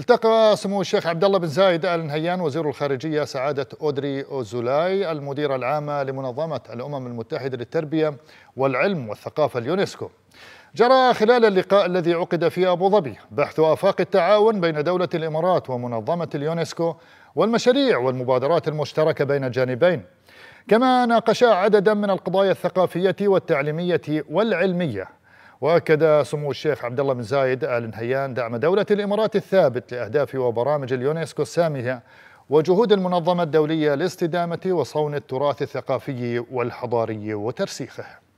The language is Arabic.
التقى سمو الشيخ عبد الله بن زايد ال نهيان وزير الخارجيه سعاده اودري اوزولاي المديره العامه لمنظمه الامم المتحده للتربيه والعلم والثقافه اليونسكو. جرى خلال اللقاء الذي عقد في ابو ظبي بحث افاق التعاون بين دوله الامارات ومنظمه اليونسكو والمشاريع والمبادرات المشتركه بين الجانبين. كما ناقشا عددا من القضايا الثقافيه والتعليميه والعلميه واكد سمو الشيخ عبد الله بن زايد ال نهيان دعم دوله الامارات الثابت لاهداف وبرامج اليونسكو الساميه وجهود المنظمه الدوليه لاستدامه وصون التراث الثقافي والحضاري وترسيخه